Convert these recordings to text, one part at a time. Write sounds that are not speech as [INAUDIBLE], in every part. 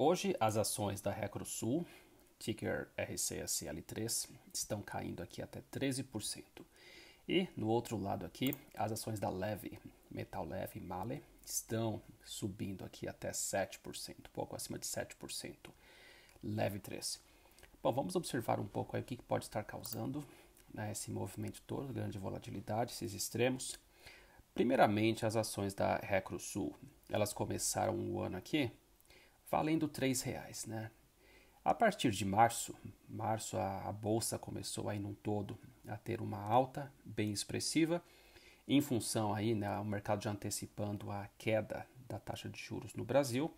Hoje as ações da Recrosul, ticker RCSL3, estão caindo aqui até 13%. E no outro lado aqui, as ações da Leve, Metal Leve e Male estão subindo aqui até 7%, pouco acima de 7%. Leve 3. Bom, vamos observar um pouco aí o que pode estar causando né, esse movimento todo, grande volatilidade, esses extremos. Primeiramente, as ações da Recrosul. Elas começaram o ano aqui valendo R$ reais, né? A partir de março, março a, a bolsa começou aí num todo a ter uma alta bem expressiva, em função aí, né, o mercado já antecipando a queda da taxa de juros no Brasil.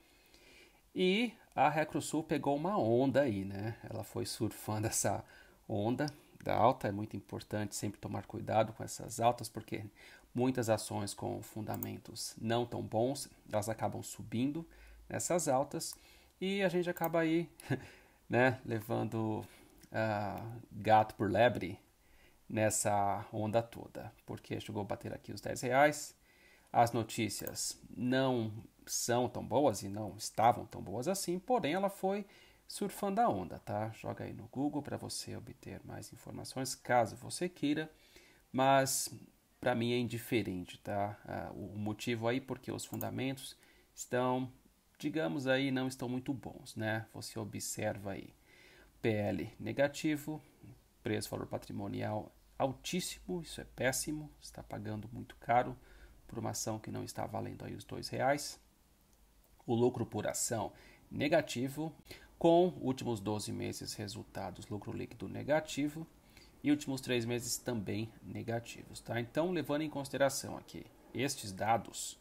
E a Recrosul pegou uma onda aí, né? Ela foi surfando [LAUGHS] essa onda da alta. É muito importante sempre tomar cuidado com essas altas, porque muitas ações com fundamentos não tão bons, elas acabam subindo essas altas e a gente acaba aí, [LAUGHS] né, levando uh, gato por lebre nessa onda toda, porque chegou a bater aqui os 10 reais. As notícias não são tão boas e não estavam tão boas assim, porém ela foi surfando a onda, tá? Joga aí no Google para você obter mais informações, caso você queira, mas para mim é indiferente, tá? Uh, o motivo aí porque os fundamentos estão digamos aí, não estão muito bons, né? Você observa aí PL negativo, preço valor patrimonial altíssimo, isso é péssimo, está pagando muito caro por uma ação que não está valendo aí os dois reais. O lucro por ação negativo, com últimos 12 meses resultados lucro líquido negativo e últimos três meses também negativos, tá? Então, levando em consideração aqui estes dados,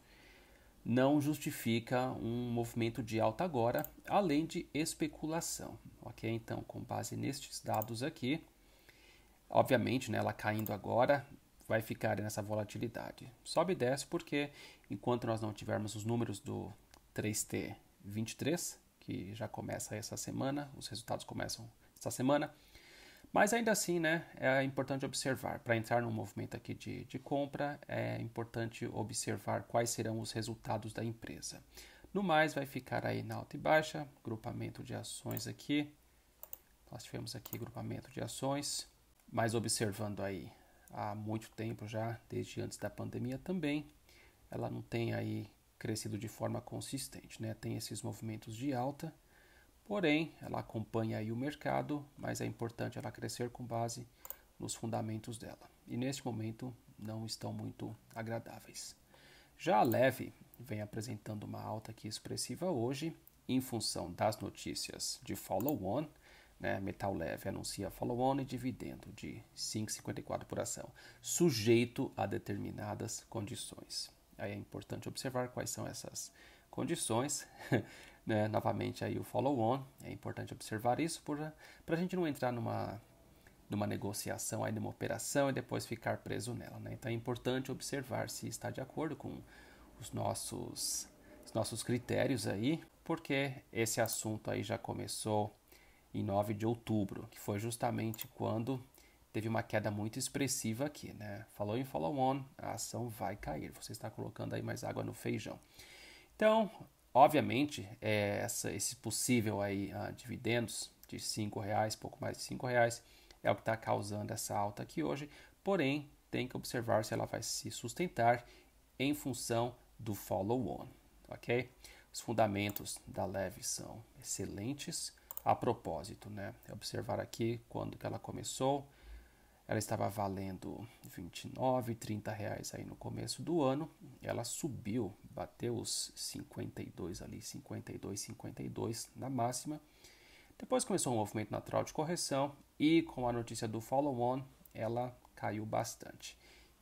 não justifica um movimento de alta agora, além de especulação. Ok? Então, com base nestes dados aqui, obviamente, né, ela caindo agora vai ficar nessa volatilidade. Sobe e desce porque enquanto nós não tivermos os números do 3T23, que já começa essa semana, os resultados começam essa semana, mas ainda assim, né, é importante observar. Para entrar no movimento aqui de, de compra, é importante observar quais serão os resultados da empresa. No mais, vai ficar aí na alta e baixa, grupamento de ações aqui. Nós tivemos aqui grupamento de ações, mas observando aí há muito tempo já, desde antes da pandemia também, ela não tem aí crescido de forma consistente, né? Tem esses movimentos de alta, Porém, ela acompanha aí o mercado, mas é importante ela crescer com base nos fundamentos dela. E neste momento não estão muito agradáveis. Já a Leve vem apresentando uma alta aqui expressiva hoje, em função das notícias de follow-on, né? Metal Leve anuncia follow-on e dividendo de 5,54 por ação, sujeito a determinadas condições. Aí é importante observar quais são essas condições. [LAUGHS] Né? Novamente aí o follow-on, é importante observar isso para a gente não entrar numa, numa negociação, aí numa operação e depois ficar preso nela. Né? Então é importante observar se está de acordo com os nossos, os nossos critérios aí, porque esse assunto aí já começou em 9 de outubro, que foi justamente quando teve uma queda muito expressiva aqui, né? Falou em follow-on, a ação vai cair. Você está colocando aí mais água no feijão. Então, Obviamente, é, essa, esse possível aí, uh, dividendos de cinco reais, pouco mais de cinco reais, é o que está causando essa alta aqui hoje. Porém, tem que observar se ela vai se sustentar em função do follow-on, ok? Os fundamentos da leve são excelentes. A propósito, né? Observar aqui quando que ela começou, ela estava valendo 29, 30 reais aí no começo do ano. Ela subiu, bateu os 52 ali, 52, 52 na máxima. Depois começou um movimento natural de correção e com a notícia do follow-on, ela caiu bastante.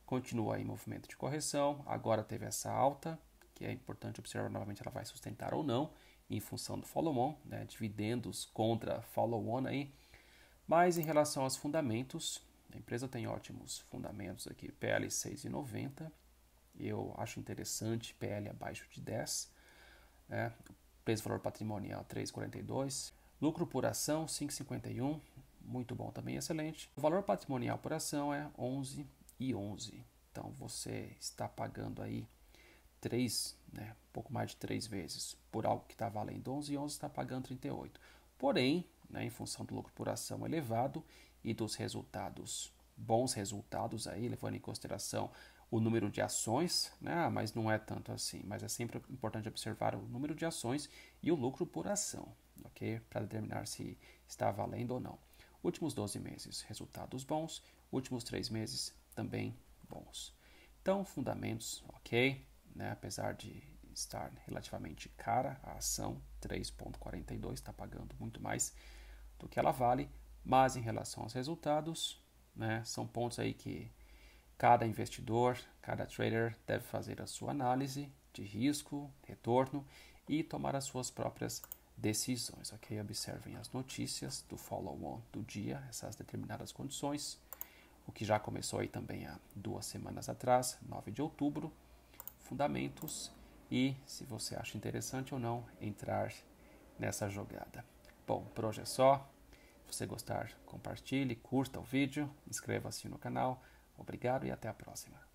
Continua em movimento de correção, agora teve essa alta, que é importante observar novamente ela vai sustentar ou não em função do follow-on, né? dividendos contra follow-on aí. Mas em relação aos fundamentos, a empresa tem ótimos fundamentos aqui, PL 6,90. Eu acho interessante PL abaixo de 10. Né? Preço valor patrimonial 3,42. Lucro por ação 5,51. Muito bom também, excelente. O valor patrimonial por ação é 11 e 11. Então você está pagando aí três, né, pouco mais de três vezes por algo que está valendo 11 e 11 está pagando 38. Porém, né, em função do lucro por ação elevado e dos resultados. Bons resultados aí, levando em consideração o número de ações, né? Ah, mas não é tanto assim. Mas é sempre importante observar o número de ações e o lucro por ação, ok? Para determinar se está valendo ou não. Últimos 12 meses, resultados bons. Últimos 3 meses, também bons. Então, fundamentos, ok? Né? Apesar de estar relativamente cara, a ação 3,42 está pagando muito mais do que ela vale, mas em relação aos resultados, né, são pontos aí que cada investidor, cada trader deve fazer a sua análise de risco, retorno e tomar as suas próprias decisões, ok? Observem as notícias do follow-on do dia, essas determinadas condições, o que já começou aí também há duas semanas atrás, 9 de outubro, fundamentos e se você acha interessante ou não entrar nessa jogada. Bom, por hoje é só você gostar, compartilhe, curta o vídeo, inscreva-se no canal. Obrigado e até a próxima.